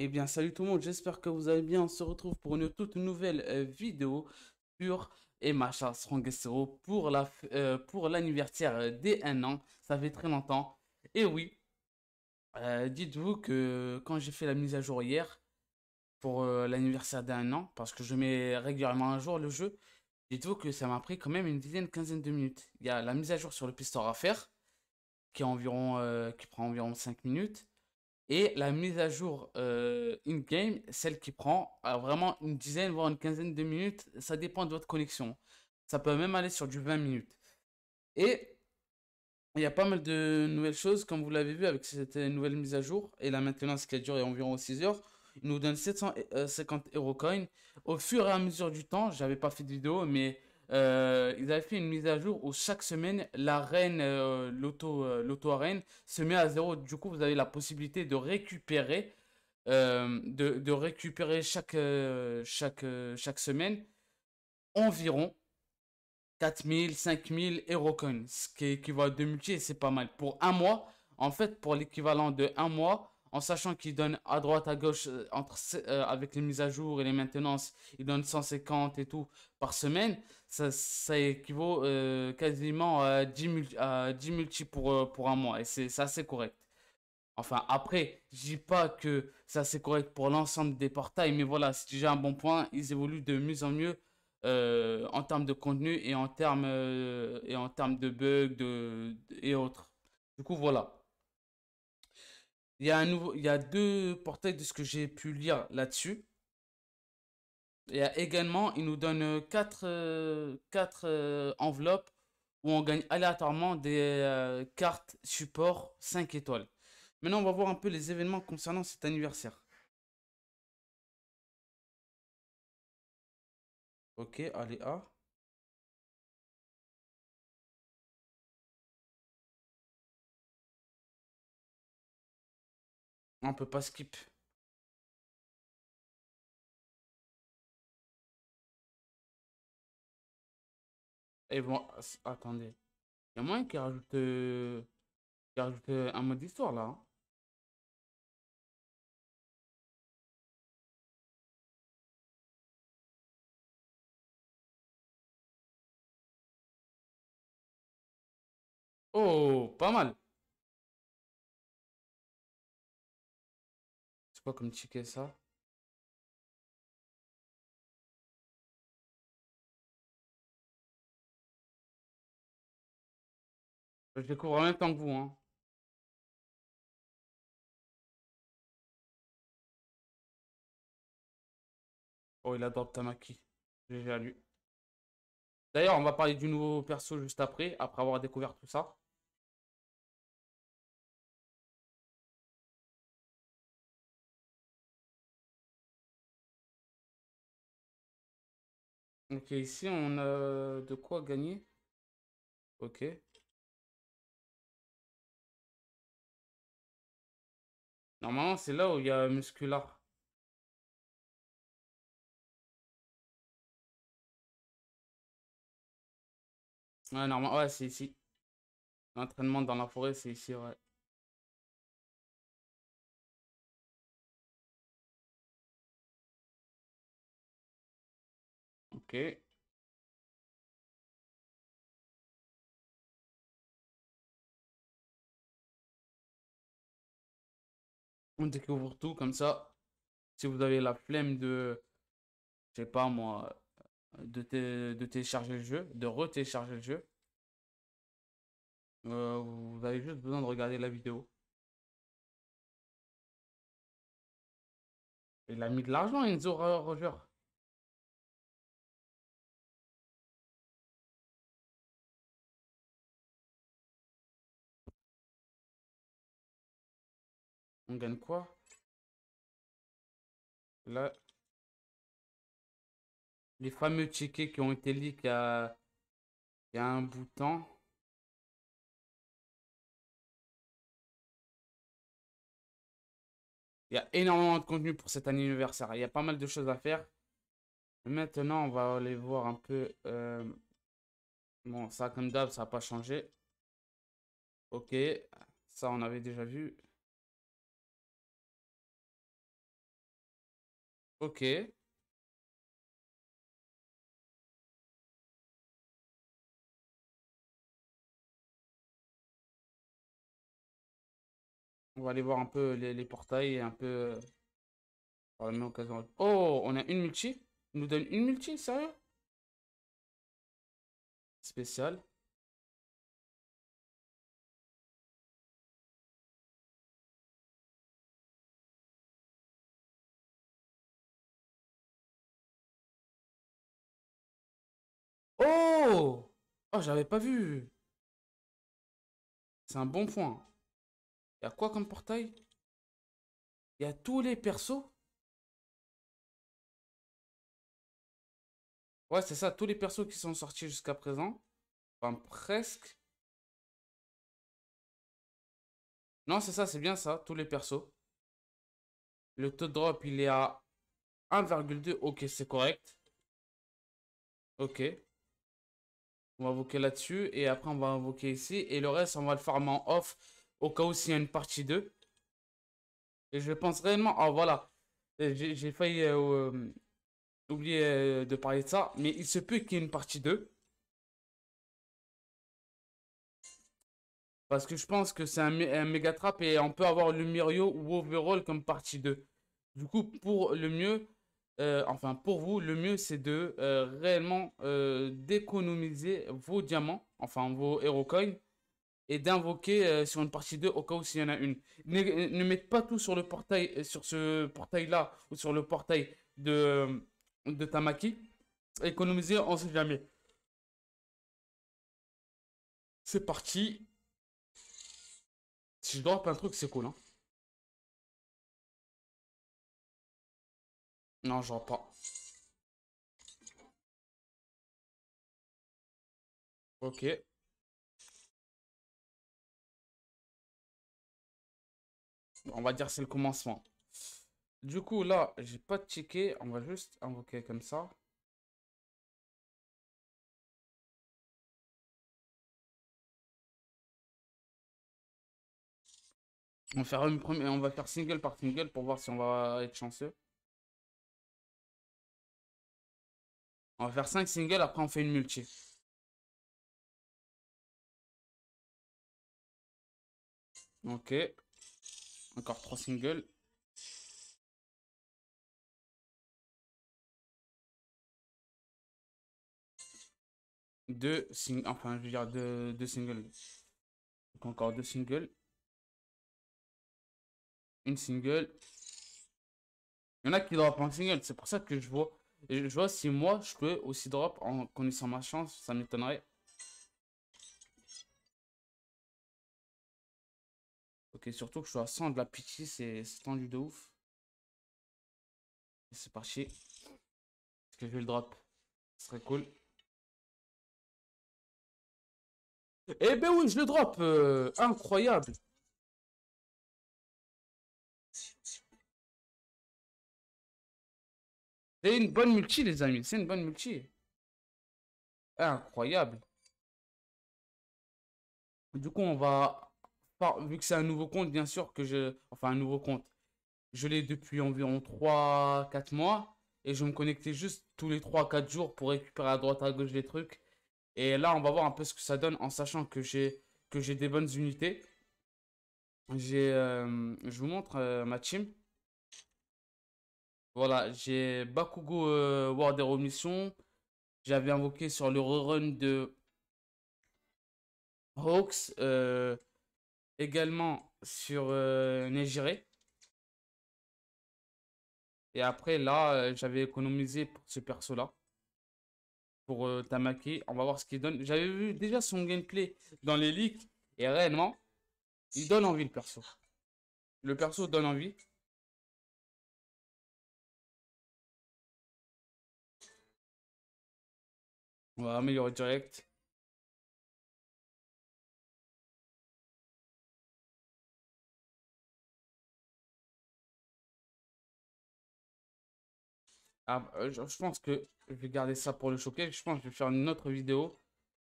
Eh bien, salut tout le monde, j'espère que vous allez bien. On se retrouve pour une toute nouvelle euh, vidéo sur Emma Strongest Hero euh, pour l'anniversaire pour euh, des 1 an. Ça fait très longtemps. Et oui, dites-vous que quand j'ai fait la mise à jour hier pour l'anniversaire d'un an, parce que je mets régulièrement à jour le jeu, dites-vous que ça m'a pris quand même une dizaine, quinzaine de minutes. Il y a la mise à jour sur le pistolet à faire, qui, est environ, qui prend environ 5 minutes. Et la mise à jour euh, in-game, celle qui prend vraiment une dizaine, voire une quinzaine de minutes, ça dépend de votre connexion. Ça peut même aller sur du 20 minutes. Et il y a pas mal de nouvelles choses, comme vous l'avez vu avec cette nouvelle mise à jour et la maintenance qui a duré environ 6 heures. Il nous donne 750 euh, coins Au fur et à mesure du temps, j'avais pas fait de vidéo, mais euh, ils avaient fait une mise à jour où chaque semaine, l'arène, reine l'auto-arène euh, l'auto euh, se met à zéro. Du coup, vous avez la possibilité de récupérer, de, récupérer chaque, chaque, chaque semaine environ 4000, 5000 HeroCoins, ce qui équivaut à deux multi et c'est pas mal. Pour un mois, en fait, pour l'équivalent de un mois, en sachant qu'il donne à droite, à gauche, euh, entre, euh, avec les mises à jour et les maintenances, ils donnent 150 et tout par semaine, ça, ça équivaut euh, quasiment à 10, multi, 10 pour, pour un mois. Et c'est c'est correct. Enfin, après, je dis pas que ça c'est correct pour l'ensemble des portails, mais voilà, c'est déjà un bon point. Ils évoluent de mieux en mieux en termes de contenu et en termes, et en termes de bugs de, et autres. Du coup, voilà. Il y a, nouveau, il y a deux portails de ce que j'ai pu lire là-dessus. Il y a également, il nous donne euh, quatre, euh, quatre euh, enveloppes où on gagne aléatoirement des cartes support 5 étoiles. Maintenant, on va voir un peu les événements concernant cet anniversaire. Ok, allez, A. On peut pas skip. Et bon, attendez. Il y a moyen qui rajoute, euh, qui rajoute euh, un mode d'histoire là. Hein. Oh, pas mal. comme ticket ça Je découvre en même temps que vous. Hein. Oh, il adore Tamaki. j'ai déjà lu D'ailleurs, on va parler du nouveau perso juste après, après avoir découvert tout ça. Ok, ici, on a de quoi gagner. Ok. Normalement, c'est là où il y a muscular. Ouais, normalement, ouais, c'est ici. L'entraînement dans la forêt, c'est ici, ouais. On découvre tout comme ça. Si vous avez la flemme de, je sais pas moi, de, télécharger le jeu, de re-télécharger le jeu, euh, vous avez juste besoin de regarder la vidéo. Il a mis de l'argent, Enzo Roger. On gagne quoi Là. Les fameux tickets qui ont été liés il a, un bouton Il y a énormément de contenu pour cet anniversaire. Il y a pas mal de choses à faire. Maintenant, on va aller voir un peu. Euh, bon, ça, comme d'hab, ça n'a pas changé. Ok. Ça, on avait déjà vu. Ok. On va aller voir un peu les, portails et un peu... Euh, oh, on a une multi Il nous donne une multi Sérieux Spécial. Oh, oh j'avais pas vu C'est un bon point. Il y a quoi comme portail Il y a tous les persos Ouais, c'est ça, tous les persos qui sont sortis jusqu'à présent. Enfin, presque. Non, c'est ça, c'est bien ça, tous les persos. Le taux de drop, il est à 1,2. Ok, c'est correct. Ok. On va invoquer là-dessus. Et après, on va invoquer ici. Et le reste, on va le faire en off. Au cas où s'il y a une partie 2. Et je pense réellement... oh, voilà. J'ai failli euh, euh, oublier euh, de parler de ça. Mais il se peut qu'il y ait une partie 2. Parce que je pense que c'est un, méga trap et on peut avoir le Mirio ou Overall comme partie 2. Du coup, pour le mieux, euh, enfin pour vous, le mieux c'est de euh, réellement euh, d'économiser vos diamants, enfin vos hero coins, et d'invoquer sur une partie 2 au cas où s'il y en a une. Ne, mettez pas tout sur le portail, sur ce portail là ou sur le portail de, Tamaki. Économisez, on sait jamais. C'est parti. Si je drop un truc, c'est cool. Hein. Non, je vois pas. Ok. On va dire c'est le commencement. Du coup, là, j'ai pas de ticket. On va juste invoquer comme ça. On va faire une première, on va faire single par single pour voir si on va être chanceux. On va faire 5 singles, après on fait une multi. Ok. Encore 3 singles. Deux singles, enfin je veux dire deux, singles. Donc encore deux singles. Une single. Il y en a qui pas un single, c'est pour ça que je vois je vois si moi, je peux aussi drop en connaissant ma chance, ça m'étonnerait. Ok, surtout que je suis à 100 de la pitié, c'est tendu de ouf. C'est parti. Est-ce que je vais le drop Ce serait cool. Eh ben oui, je le drop euh, Incroyable C'est une bonne multi, les amis. C'est une bonne multi. Incroyable. Du coup, on va... Vu que c'est un nouveau compte, bien sûr que je... Enfin, un nouveau compte. Je l'ai depuis environ 3-4 mois. Et je me connectais juste tous les 3-4 jours pour récupérer à droite à gauche des trucs. Et là, on va voir un peu ce que ça donne en sachant que j'ai que j'ai des bonnes unités. J'ai, euh, je vous montre euh, ma team. Voilà, j'ai Bakugo euh, War Mission, J'avais invoqué sur le rerun de Hawks. Euh, également sur euh, Et après, là, euh, j'avais économisé pour ce perso-là. Pour euh, Tamaki. On va voir ce qu'il donne. J'avais vu déjà son gameplay dans les leaks. Et réellement, il donne envie le perso. Le perso donne envie. On va améliorer direct. Ah, euh, je pense que je vais garder ça pour le choquer. Je pense que je vais faire une autre vidéo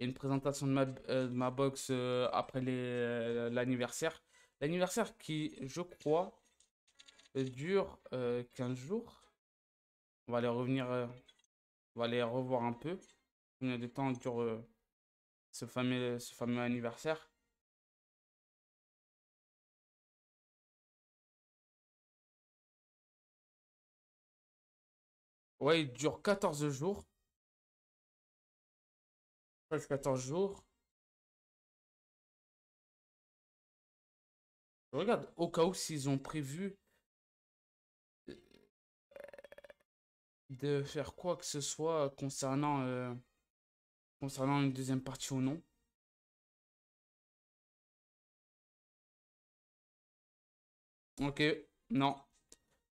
et une présentation de ma, euh, box euh, après après l'anniversaire. L'anniversaire qui, je crois, dure 15 jours. On va aller revenir, on va aller revoir un peu. Il y temps dure euh, ce, fameux, ce fameux anniversaire. Ouais, il dure 14 jours. 14 jours. regarde au cas où s'ils ont prévu euh, de faire quoi que ce soit concernant euh, concernant une deuxième partie ou non. Ok, non.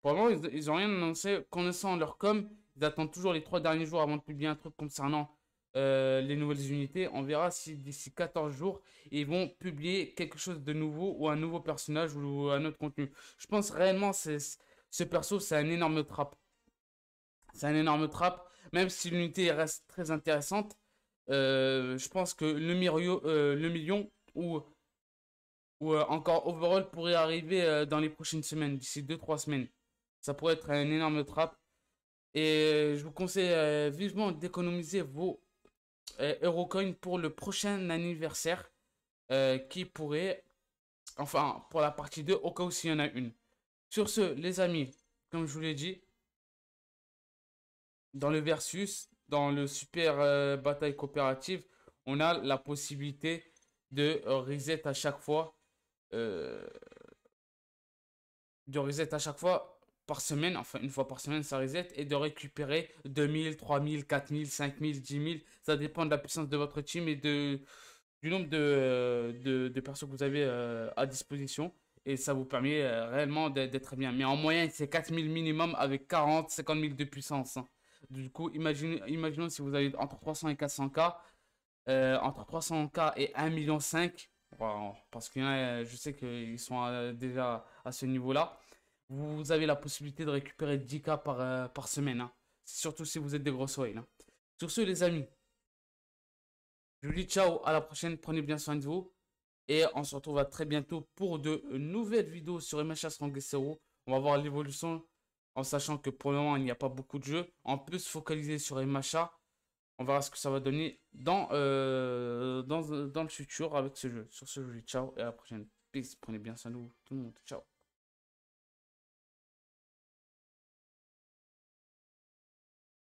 Pour ils, n'ont ont rien annoncé. Connaissant leur com, ils attendent toujours les trois derniers jours avant de publier un truc concernant euh, les nouvelles unités. On verra si d'ici 14 jours, ils vont publier quelque chose de nouveau ou un nouveau personnage ou un autre contenu. Je pense réellement ce perso, c'est un énorme trap. C'est un énorme trap. Même si l'unité reste très intéressante, euh, je pense que le, euh, million ou, euh, encore overall pourrait arriver dans les prochaines semaines, d'ici 2-3 semaines. Ça pourrait être un énorme trap. Et je vous conseille vivement d'économiser vos Eurocoins pour le prochain anniversaire qui pourrait, enfin pour la partie 2 au cas où s'il y en a une. Sur ce, les amis, comme je vous l'ai dit, dans le versus, dans le super euh, bataille coopérative, on a la possibilité de euh, reset à chaque fois. Euh, de reset à chaque fois par semaine, enfin une fois par semaine ça reset, et de récupérer 2000, 3000, 4000, 5000, 10000 Ça dépend de la puissance de votre team et de, du nombre de, de, que vous avez à disposition. Et ça vous permet réellement d'être bien. Mais en moyenne, c'est 4000 minimum avec 40, 50 000 de puissance. Hein. Du coup, imaginez imaginons si vous avez entre 300 et 400K, euh, entre 300K et 1,5 million, 5 parce que euh, je sais qu'ils sont euh, déjà à ce niveau-là, vous avez la possibilité de récupérer 10K par, par semaine. Hein. Surtout si vous êtes des gros oil. Hein. Sur ce, les amis, je vous dis ciao, à la prochaine, prenez bien soin de vous. Et on se retrouve à très bientôt pour de nouvelles vidéos sur MHS Strong On va voir l'évolution en sachant que pour le moment, il n'y a pas beaucoup de jeux. En plus, focaliser sur les machins on verra ce que ça va donner dans, euh, dans, dans le futur avec ce jeu. Sur ce jeu, ciao et à la prochaine. Peace, prenez bien soin de vous, tout le monde. Ciao.